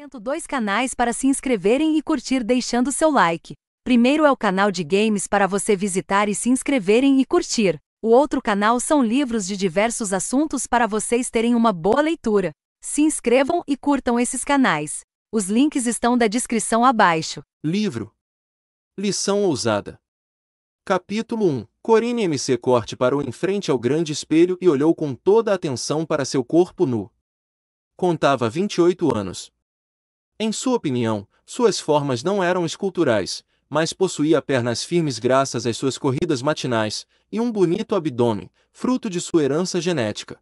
apresento dois canais para se inscreverem e curtir deixando seu like. Primeiro é o canal de games para você visitar e se inscreverem e curtir. O outro canal são livros de diversos assuntos para vocês terem uma boa leitura. Se inscrevam e curtam esses canais. Os links estão da descrição abaixo. Livro Lição Ousada Capítulo 1 Corine MC Corte parou em frente ao grande espelho e olhou com toda a atenção para seu corpo nu contava 28 anos. Em sua opinião, suas formas não eram esculturais, mas possuía pernas firmes graças às suas corridas matinais e um bonito abdômen, fruto de sua herança genética.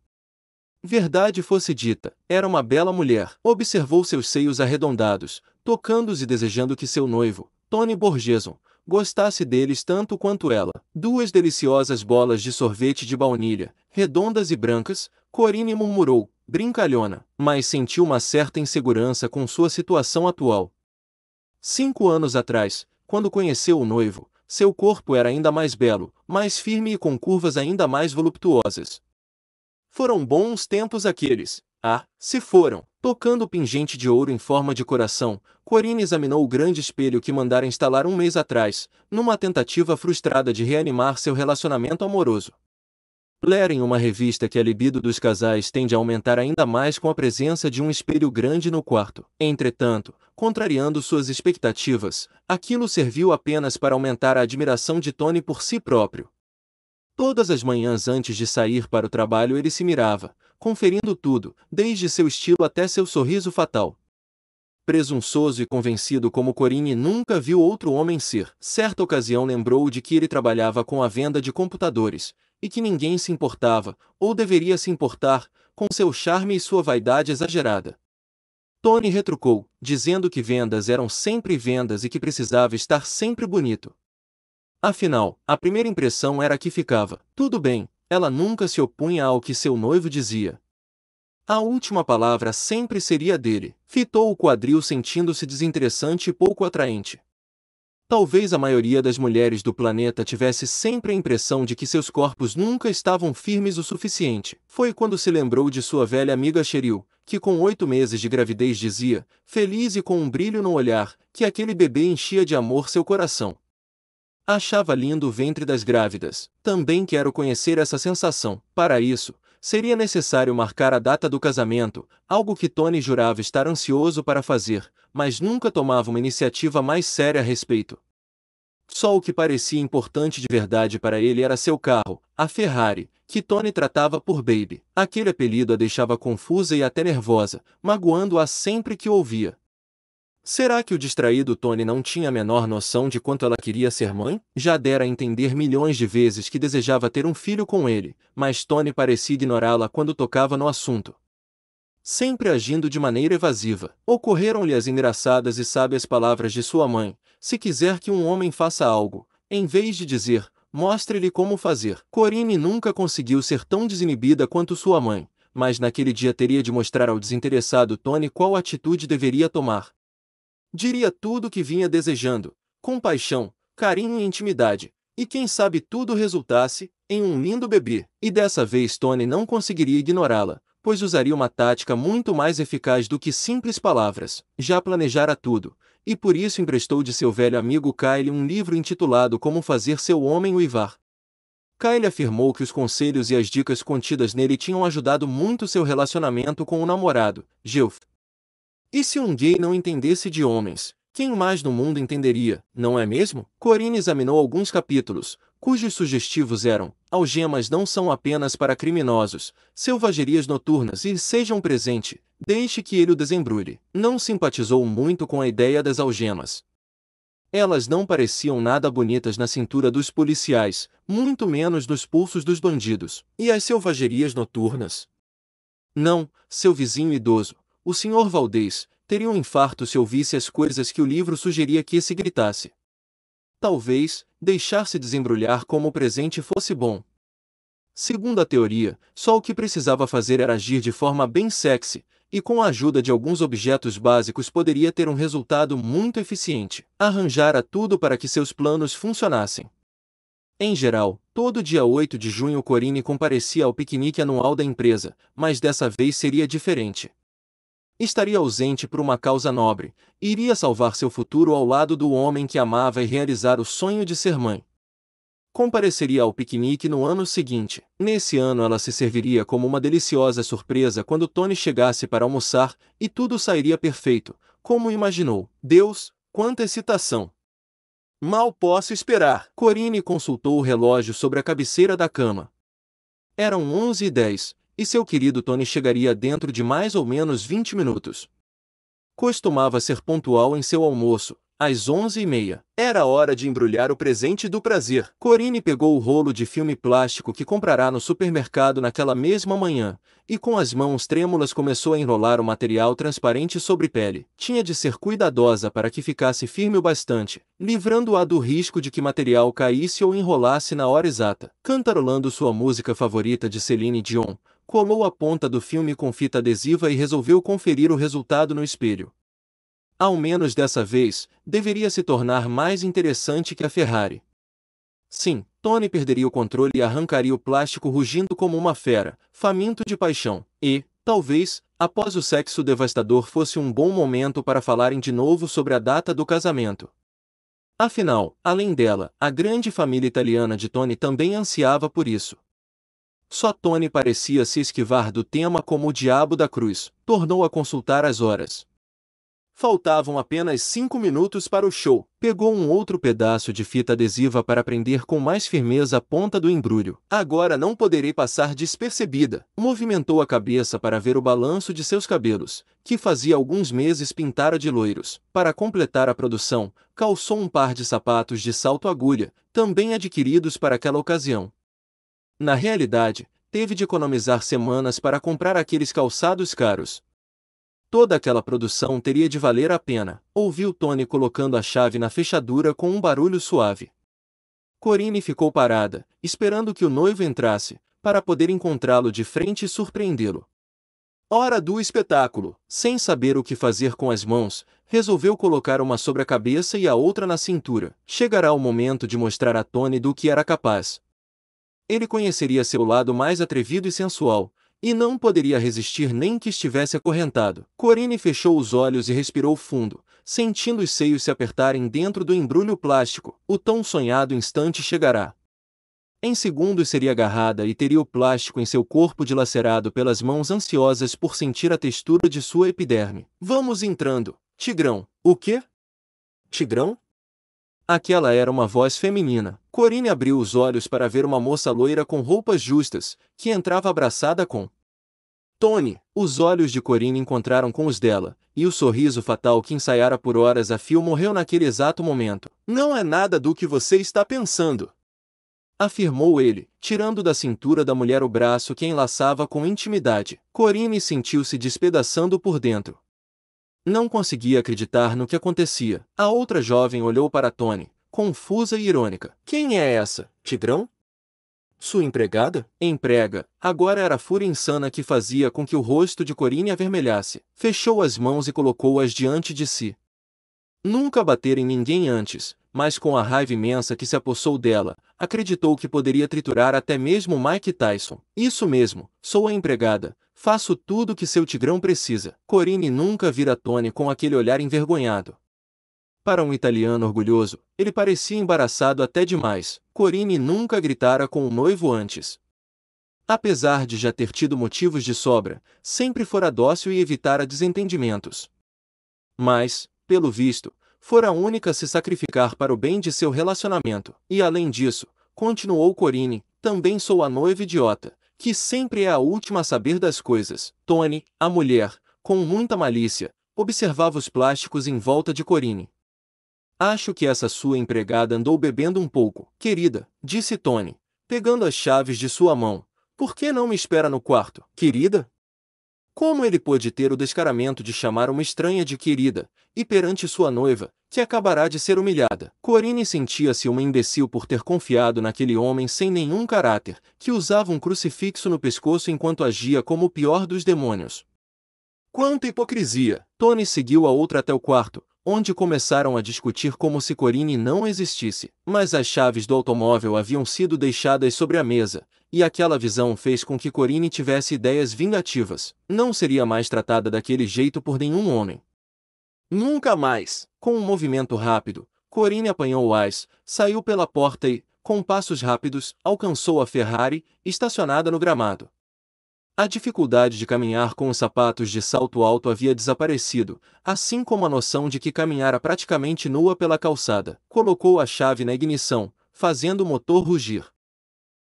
Verdade fosse dita, era uma bela mulher. Observou seus seios arredondados, tocando-os e desejando que seu noivo, Tony Borgeson, gostasse deles tanto quanto ela. Duas deliciosas bolas de sorvete de baunilha, redondas e brancas, Corine murmurou, brincalhona, mas sentiu uma certa insegurança com sua situação atual. Cinco anos atrás, quando conheceu o noivo, seu corpo era ainda mais belo, mais firme e com curvas ainda mais voluptuosas. Foram bons tempos aqueles. Ah, se foram! Tocando o pingente de ouro em forma de coração, Corinne examinou o grande espelho que mandara instalar um mês atrás, numa tentativa frustrada de reanimar seu relacionamento amoroso. Ler em uma revista que a libido dos casais tende a aumentar ainda mais com a presença de um espelho grande no quarto. Entretanto, contrariando suas expectativas, aquilo serviu apenas para aumentar a admiração de Tony por si próprio. Todas as manhãs antes de sair para o trabalho ele se mirava, conferindo tudo, desde seu estilo até seu sorriso fatal. Presunçoso e convencido como Corinne nunca viu outro homem ser, certa ocasião lembrou de que ele trabalhava com a venda de computadores, e que ninguém se importava, ou deveria se importar, com seu charme e sua vaidade exagerada. Tony retrucou, dizendo que vendas eram sempre vendas e que precisava estar sempre bonito. Afinal, a primeira impressão era que ficava, tudo bem, ela nunca se opunha ao que seu noivo dizia. A última palavra sempre seria dele. Fitou o quadril sentindo-se desinteressante e pouco atraente. Talvez a maioria das mulheres do planeta tivesse sempre a impressão de que seus corpos nunca estavam firmes o suficiente. Foi quando se lembrou de sua velha amiga Cheryl, que com oito meses de gravidez dizia, feliz e com um brilho no olhar, que aquele bebê enchia de amor seu coração. Achava lindo o ventre das grávidas. Também quero conhecer essa sensação. Para isso, seria necessário marcar a data do casamento, algo que Tony jurava estar ansioso para fazer, mas nunca tomava uma iniciativa mais séria a respeito. Só o que parecia importante de verdade para ele era seu carro, a Ferrari, que Tony tratava por Baby. Aquele apelido a deixava confusa e até nervosa, magoando-a sempre que ouvia. Será que o distraído Tony não tinha a menor noção de quanto ela queria ser mãe? Já dera a entender milhões de vezes que desejava ter um filho com ele, mas Tony parecia ignorá-la quando tocava no assunto. Sempre agindo de maneira evasiva, ocorreram-lhe as engraçadas e sábias palavras de sua mãe: se quiser que um homem faça algo, em vez de dizer, mostre-lhe como fazer. Corine nunca conseguiu ser tão desinibida quanto sua mãe, mas naquele dia teria de mostrar ao desinteressado Tony qual atitude deveria tomar. Diria tudo o que vinha desejando, com paixão, carinho e intimidade, e quem sabe tudo resultasse em um lindo bebê. E dessa vez Tony não conseguiria ignorá-la, pois usaria uma tática muito mais eficaz do que simples palavras, já planejara tudo, e por isso emprestou de seu velho amigo Kyle um livro intitulado Como Fazer Seu Homem Uivar. Kyle afirmou que os conselhos e as dicas contidas nele tinham ajudado muito seu relacionamento com o namorado, Gilf, e se um gay não entendesse de homens, quem mais no mundo entenderia, não é mesmo? Corinne examinou alguns capítulos, cujos sugestivos eram: algemas não são apenas para criminosos, selvagerias noturnas e sejam presente, deixe que ele o desembrulhe. Não simpatizou muito com a ideia das algemas. Elas não pareciam nada bonitas na cintura dos policiais, muito menos nos pulsos dos bandidos. E as selvagerias noturnas? Não, seu vizinho idoso, o senhor Valdez, teria um infarto se ouvisse as coisas que o livro sugeria que se gritasse. Talvez, deixar-se desembrulhar como o presente fosse bom. Segundo a teoria, só o que precisava fazer era agir de forma bem sexy, e com a ajuda de alguns objetos básicos poderia ter um resultado muito eficiente. Arranjara tudo para que seus planos funcionassem. Em geral, todo dia 8 de junho Corine comparecia ao piquenique anual da empresa, mas dessa vez seria diferente estaria ausente por uma causa nobre, iria salvar seu futuro ao lado do homem que amava e realizar o sonho de ser mãe. Compareceria ao piquenique no ano seguinte. Nesse ano ela se serviria como uma deliciosa surpresa quando Tony chegasse para almoçar, e tudo sairia perfeito, como imaginou. Deus, quanta excitação! Mal posso esperar. Corine consultou o relógio sobre a cabeceira da cama. Eram onze e dez, e seu querido Tony chegaria dentro de mais ou menos 20 minutos. Costumava ser pontual em seu almoço, às onze e meia. Era hora de embrulhar o presente do prazer. Corine pegou o rolo de filme plástico que comprará no supermercado naquela mesma manhã, e com as mãos trêmulas começou a enrolar o material transparente sobre pele. Tinha de ser cuidadosa para que ficasse firme o bastante, livrando-a do risco de que material caísse ou enrolasse na hora exata. Cantarolando sua música favorita de Celine Dion, colou a ponta do filme com fita adesiva e resolveu conferir o resultado no espelho. Ao menos dessa vez, deveria se tornar mais interessante que a Ferrari. Sim, Tony perderia o controle e arrancaria o plástico rugindo como uma fera, faminto de paixão, e, talvez, após o sexo devastador fosse um bom momento para falarem de novo sobre a data do casamento. Afinal, além dela, a grande família italiana de Tony também ansiava por isso. Só Tony parecia se esquivar do tema como o diabo da cruz, tornou a consultar as horas. Faltavam apenas cinco minutos para o show. Pegou um outro pedaço de fita adesiva para prender com mais firmeza a ponta do embrulho. Agora não poderei passar despercebida. Movimentou a cabeça para ver o balanço de seus cabelos, que fazia alguns meses pintara de loiros. Para completar a produção, calçou um par de sapatos de salto agulha, também adquiridos para aquela ocasião. Na realidade, teve de economizar semanas para comprar aqueles calçados caros. Toda aquela produção teria de valer a pena, ouviu Tony colocando a chave na fechadura com um barulho suave. Corine ficou parada, esperando que o noivo entrasse, para poder encontrá-lo de frente e surpreendê-lo. Hora do espetáculo! Sem saber o que fazer com as mãos, resolveu colocar uma sobre a cabeça e a outra na cintura. Chegará o momento de mostrar a Tony do que era capaz ele conheceria seu lado mais atrevido e sensual, e não poderia resistir nem que estivesse acorrentado. Corine fechou os olhos e respirou fundo, sentindo os seios se apertarem dentro do embrulho plástico. O tão sonhado instante chegará. Em segundos seria agarrada e teria o plástico em seu corpo dilacerado pelas mãos ansiosas por sentir a textura de sua epiderme. Vamos entrando. Tigrão. O quê? Tigrão? Aquela era uma voz feminina. Corine abriu os olhos para ver uma moça loira com roupas justas, que entrava abraçada com Tony. Os olhos de Corine encontraram com os dela, e o sorriso fatal que ensaiara por horas a fio morreu naquele exato momento. Não é nada do que você está pensando. Afirmou ele, tirando da cintura da mulher o braço que enlaçava com intimidade. Corine sentiu-se despedaçando por dentro. Não conseguia acreditar no que acontecia. A outra jovem olhou para Tony, confusa e irônica. Quem é essa, Tigrão? Sua empregada? Emprega. Agora era a fúria insana que fazia com que o rosto de Corine avermelhasse. Fechou as mãos e colocou-as diante de si. Nunca bater em ninguém antes, mas com a raiva imensa que se apossou dela, acreditou que poderia triturar até mesmo Mike Tyson. Isso mesmo, sou a empregada, Faço tudo o que seu tigrão precisa. Corine nunca vira Tony com aquele olhar envergonhado. Para um italiano orgulhoso, ele parecia embaraçado até demais. Corine nunca gritara com o noivo antes. Apesar de já ter tido motivos de sobra, sempre fora dócil e evitara desentendimentos. Mas, pelo visto, fora a única a se sacrificar para o bem de seu relacionamento. E além disso, continuou Corine, também sou a noiva idiota que sempre é a última a saber das coisas, Tony, a mulher, com muita malícia, observava os plásticos em volta de Corine. Acho que essa sua empregada andou bebendo um pouco, querida, disse Tony, pegando as chaves de sua mão. Por que não me espera no quarto, querida? Como ele pôde ter o descaramento de chamar uma estranha de querida, e perante sua noiva, que acabará de ser humilhada? Corine sentia-se uma imbecil por ter confiado naquele homem sem nenhum caráter, que usava um crucifixo no pescoço enquanto agia como o pior dos demônios. Quanta hipocrisia! Tony seguiu a outra até o quarto, onde começaram a discutir como se Corine não existisse, mas as chaves do automóvel haviam sido deixadas sobre a mesa, e aquela visão fez com que Corine tivesse ideias vingativas. Não seria mais tratada daquele jeito por nenhum homem. Nunca mais! Com um movimento rápido, Corine apanhou o aço, saiu pela porta e, com passos rápidos, alcançou a Ferrari, estacionada no gramado. A dificuldade de caminhar com os sapatos de salto alto havia desaparecido, assim como a noção de que caminhara praticamente nua pela calçada. Colocou a chave na ignição, fazendo o motor rugir.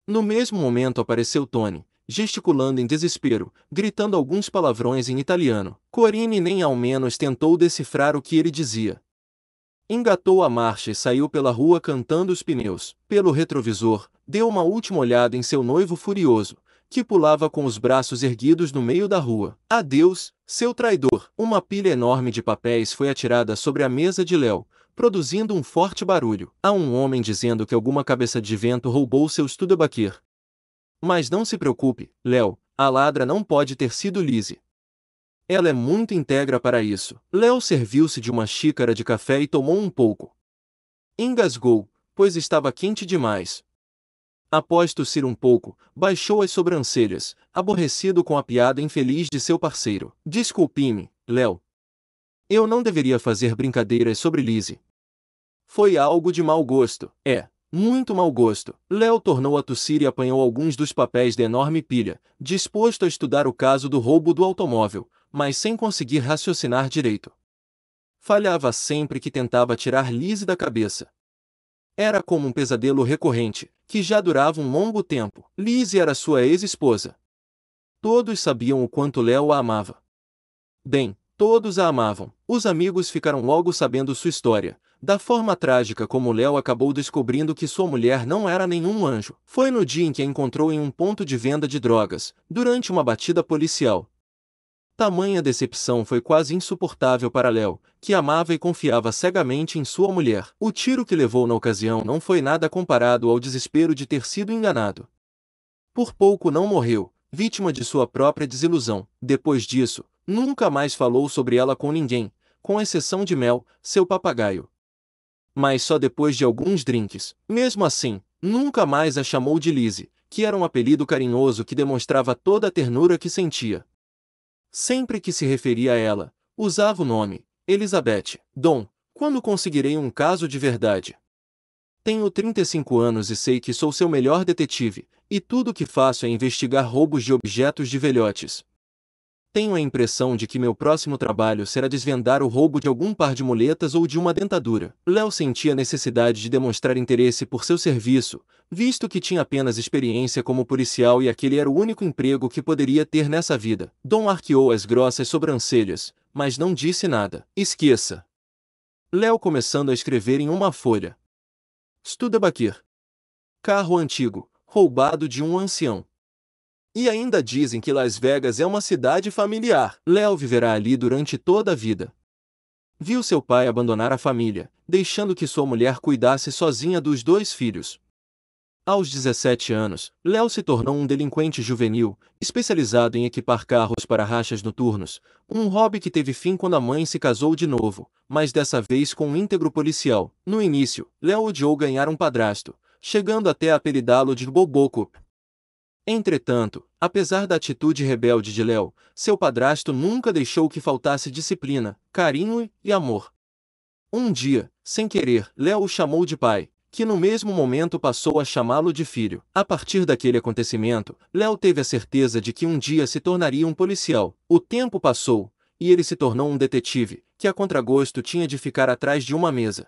No mesmo momento apareceu Tony, gesticulando em desespero, gritando alguns palavrões em italiano. Corine nem ao menos tentou decifrar o que ele dizia. Engatou a marcha e saiu pela rua cantando os pneus. Pelo retrovisor, deu uma última olhada em seu noivo furioso, que pulava com os braços erguidos no meio da rua. Adeus, seu traidor! Uma pilha enorme de papéis foi atirada sobre a mesa de Léo, produzindo um forte barulho. Há um homem dizendo que alguma cabeça de vento roubou seu Studebaker. Mas não se preocupe, Léo, a ladra não pode ter sido Lise. Ela é muito integra para isso. Léo serviu-se de uma xícara de café e tomou um pouco. Engasgou, pois estava quente demais. Após tossir um pouco, baixou as sobrancelhas, aborrecido com a piada infeliz de seu parceiro. Desculpe-me, Léo. Eu não deveria fazer brincadeiras sobre Lise. Foi algo de mau gosto, é, muito mau gosto. Léo tornou a tossir e apanhou alguns dos papéis da enorme pilha, disposto a estudar o caso do roubo do automóvel, mas sem conseguir raciocinar direito. Falhava sempre que tentava tirar Lise da cabeça. Era como um pesadelo recorrente, que já durava um longo tempo. Lizzie era sua ex-esposa. Todos sabiam o quanto Léo a amava. Bem, todos a amavam. Os amigos ficaram logo sabendo sua história, da forma trágica como Léo acabou descobrindo que sua mulher não era nenhum anjo. Foi no dia em que a encontrou em um ponto de venda de drogas, durante uma batida policial, Tamanha decepção foi quase insuportável para Léo, que amava e confiava cegamente em sua mulher. O tiro que levou na ocasião não foi nada comparado ao desespero de ter sido enganado. Por pouco não morreu, vítima de sua própria desilusão. Depois disso, nunca mais falou sobre ela com ninguém, com exceção de Mel, seu papagaio. Mas só depois de alguns drinks. Mesmo assim, nunca mais a chamou de Lise, que era um apelido carinhoso que demonstrava toda a ternura que sentia. Sempre que se referia a ela, usava o nome, Elizabeth. Dom, quando conseguirei um caso de verdade? Tenho 35 anos e sei que sou seu melhor detetive, e tudo o que faço é investigar roubos de objetos de velhotes, tenho a impressão de que meu próximo trabalho será desvendar o roubo de algum par de muletas ou de uma dentadura. Léo sentia necessidade de demonstrar interesse por seu serviço, visto que tinha apenas experiência como policial e aquele era o único emprego que poderia ter nessa vida. Dom arqueou as grossas sobrancelhas, mas não disse nada. Esqueça. Léo começando a escrever em uma folha. Studebaker. Carro antigo, roubado de um ancião. E ainda dizem que Las Vegas é uma cidade familiar. Léo viverá ali durante toda a vida. Viu seu pai abandonar a família, deixando que sua mulher cuidasse sozinha dos dois filhos. Aos 17 anos, Léo se tornou um delinquente juvenil, especializado em equipar carros para rachas noturnos, um hobby que teve fim quando a mãe se casou de novo, mas dessa vez com um íntegro policial. No início, Léo odiou ganhar um padrasto, chegando até a apelidá-lo de Boboco, Entretanto, apesar da atitude rebelde de Léo, seu padrasto nunca deixou que faltasse disciplina, carinho e amor. Um dia, sem querer, Léo o chamou de pai, que no mesmo momento passou a chamá-lo de filho. A partir daquele acontecimento, Léo teve a certeza de que um dia se tornaria um policial. O tempo passou, e ele se tornou um detetive, que a contragosto tinha de ficar atrás de uma mesa,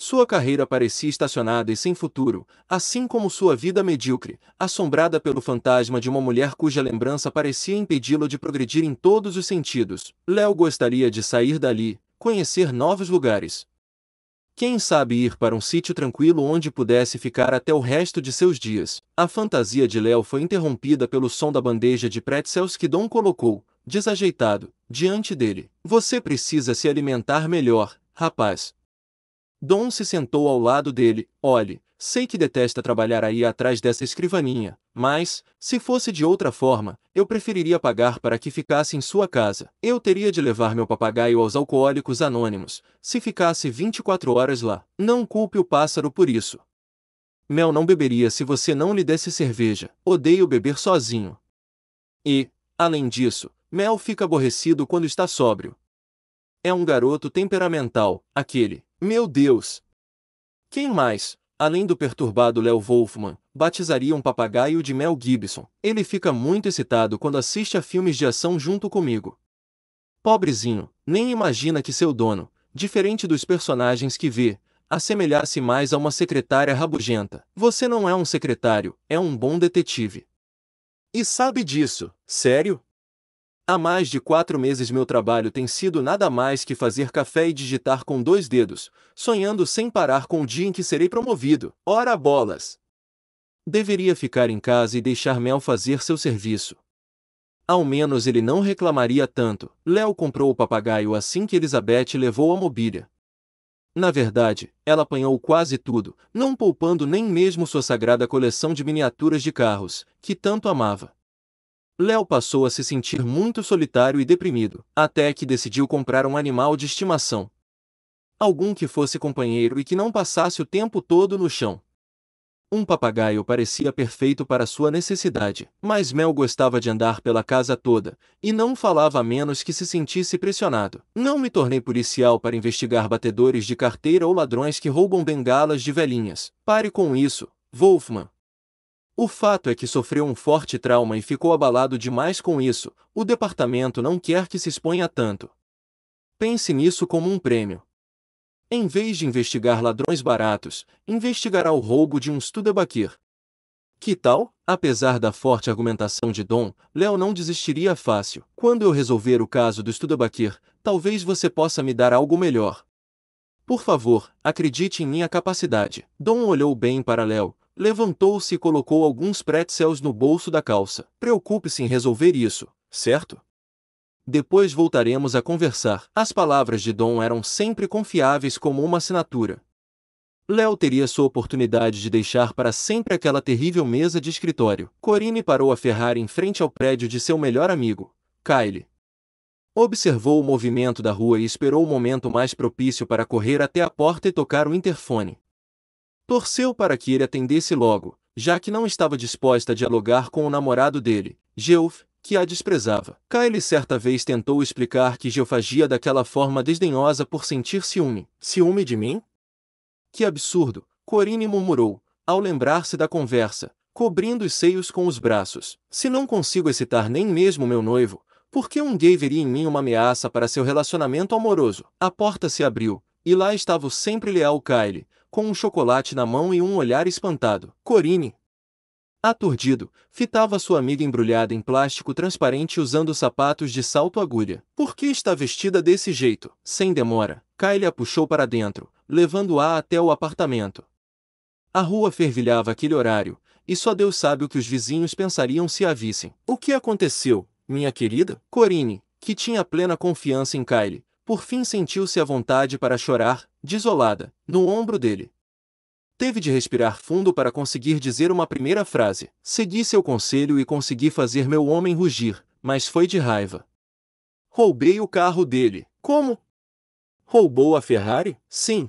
sua carreira parecia estacionada e sem futuro, assim como sua vida medíocre, assombrada pelo fantasma de uma mulher cuja lembrança parecia impedi-lo de progredir em todos os sentidos. Léo gostaria de sair dali, conhecer novos lugares. Quem sabe ir para um sítio tranquilo onde pudesse ficar até o resto de seus dias. A fantasia de Léo foi interrompida pelo som da bandeja de pretzels que Dom colocou, desajeitado, diante dele. Você precisa se alimentar melhor, rapaz. Dom se sentou ao lado dele. Olhe, sei que detesta trabalhar aí atrás dessa escrivaninha, mas, se fosse de outra forma, eu preferiria pagar para que ficasse em sua casa. Eu teria de levar meu papagaio aos alcoólicos anônimos, se ficasse 24 horas lá. Não culpe o pássaro por isso. Mel não beberia se você não lhe desse cerveja. Odeio beber sozinho. E, além disso, Mel fica aborrecido quando está sóbrio. É um garoto temperamental, aquele. Meu Deus! Quem mais, além do perturbado Léo Wolfman, batizaria um papagaio de Mel Gibson? Ele fica muito excitado quando assiste a filmes de ação junto comigo. Pobrezinho, nem imagina que seu dono, diferente dos personagens que vê, assemelhasse se mais a uma secretária rabugenta. Você não é um secretário, é um bom detetive. E sabe disso, sério? Há mais de quatro meses meu trabalho tem sido nada mais que fazer café e digitar com dois dedos, sonhando sem parar com o dia em que serei promovido. Ora bolas! Deveria ficar em casa e deixar Mel fazer seu serviço. Ao menos ele não reclamaria tanto. Léo comprou o papagaio assim que Elizabeth levou a mobília. Na verdade, ela apanhou quase tudo, não poupando nem mesmo sua sagrada coleção de miniaturas de carros, que tanto amava. Léo passou a se sentir muito solitário e deprimido, até que decidiu comprar um animal de estimação. Algum que fosse companheiro e que não passasse o tempo todo no chão. Um papagaio parecia perfeito para sua necessidade, mas Mel gostava de andar pela casa toda, e não falava a menos que se sentisse pressionado. Não me tornei policial para investigar batedores de carteira ou ladrões que roubam bengalas de velhinhas. Pare com isso, Wolfman. O fato é que sofreu um forte trauma e ficou abalado demais com isso, o departamento não quer que se exponha tanto. Pense nisso como um prêmio. Em vez de investigar ladrões baratos, investigará o roubo de um Studebaker. Que tal? Apesar da forte argumentação de Dom, Léo não desistiria fácil. Quando eu resolver o caso do Studebaker, talvez você possa me dar algo melhor. Por favor, acredite em minha capacidade. Dom olhou bem para Léo, Levantou-se e colocou alguns pretzels no bolso da calça. Preocupe-se em resolver isso, certo? Depois voltaremos a conversar. As palavras de Dom eram sempre confiáveis como uma assinatura. Léo teria sua oportunidade de deixar para sempre aquela terrível mesa de escritório. Corine parou a Ferrari em frente ao prédio de seu melhor amigo, Kyle. Observou o movimento da rua e esperou o momento mais propício para correr até a porta e tocar o interfone. Torceu para que ele atendesse logo, já que não estava disposta a dialogar com o namorado dele, Geoff, que a desprezava. Kylie certa vez tentou explicar que geofagia daquela forma desdenhosa por sentir ciúme. Ciúme de mim? Que absurdo! Corine murmurou, ao lembrar-se da conversa, cobrindo os seios com os braços. Se não consigo excitar nem mesmo meu noivo, por que um gay veria em mim uma ameaça para seu relacionamento amoroso? A porta se abriu, e lá estava o sempre leal Kylie, com um chocolate na mão e um olhar espantado. Corine! Aturdido, fitava sua amiga embrulhada em plástico transparente usando sapatos de salto agulha. Por que está vestida desse jeito? Sem demora, Kylie a puxou para dentro, levando-a até o apartamento. A rua fervilhava aquele horário, e só Deus sabe o que os vizinhos pensariam se a vissem. O que aconteceu, minha querida? Corine, que tinha plena confiança em Kylie, por fim sentiu-se à vontade para chorar, desolada, no ombro dele. Teve de respirar fundo para conseguir dizer uma primeira frase. Segui seu conselho e consegui fazer meu homem rugir, mas foi de raiva. Roubei o carro dele. Como? Roubou a Ferrari? Sim.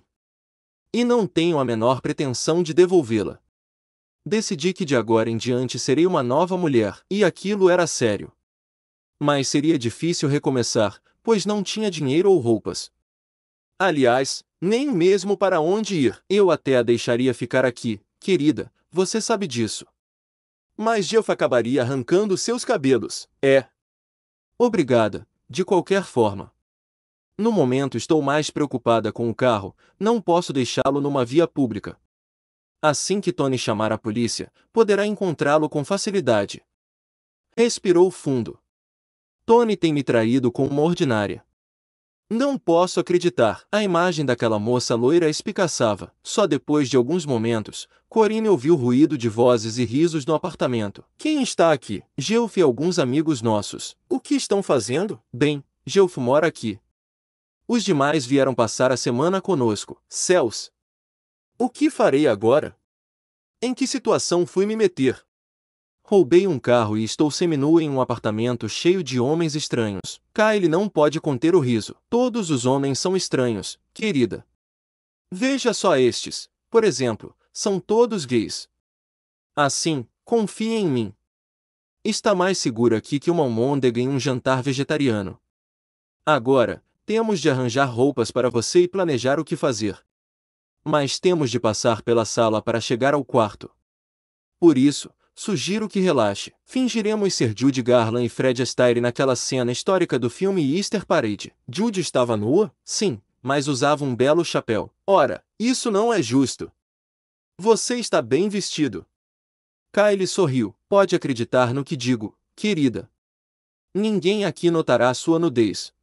E não tenho a menor pretensão de devolvê-la. Decidi que de agora em diante serei uma nova mulher, e aquilo era sério. Mas seria difícil recomeçar, pois não tinha dinheiro ou roupas. Aliás, nem mesmo para onde ir. Eu até a deixaria ficar aqui, querida, você sabe disso. Mas Jeff acabaria arrancando seus cabelos. É. Obrigada, de qualquer forma. No momento estou mais preocupada com o carro, não posso deixá-lo numa via pública. Assim que Tony chamar a polícia, poderá encontrá-lo com facilidade. Respirou fundo. Tony tem me traído com uma ordinária. Não posso acreditar. A imagem daquela moça loira espicaçava. Só depois de alguns momentos, Corine ouviu ruído de vozes e risos no apartamento. Quem está aqui? Geoff e alguns amigos nossos. O que estão fazendo? Bem, Geoff mora aqui. Os demais vieram passar a semana conosco. Céus! O que farei agora? Em que situação fui me meter? Roubei um carro e estou seminu em um apartamento cheio de homens estranhos. Cá ele não pode conter o riso. Todos os homens são estranhos, querida. Veja só estes. Por exemplo, são todos gays. Assim, confie em mim. Está mais seguro aqui que uma almôndega em um jantar vegetariano. Agora, temos de arranjar roupas para você e planejar o que fazer. Mas temos de passar pela sala para chegar ao quarto. Por isso, Sugiro que relaxe. Fingiremos ser Judy Garland e Fred Astaire naquela cena histórica do filme Easter Parade. Judy estava nua? Sim, mas usava um belo chapéu. Ora, isso não é justo. Você está bem vestido. Kylie sorriu. Pode acreditar no que digo, querida. Ninguém aqui notará sua nudez.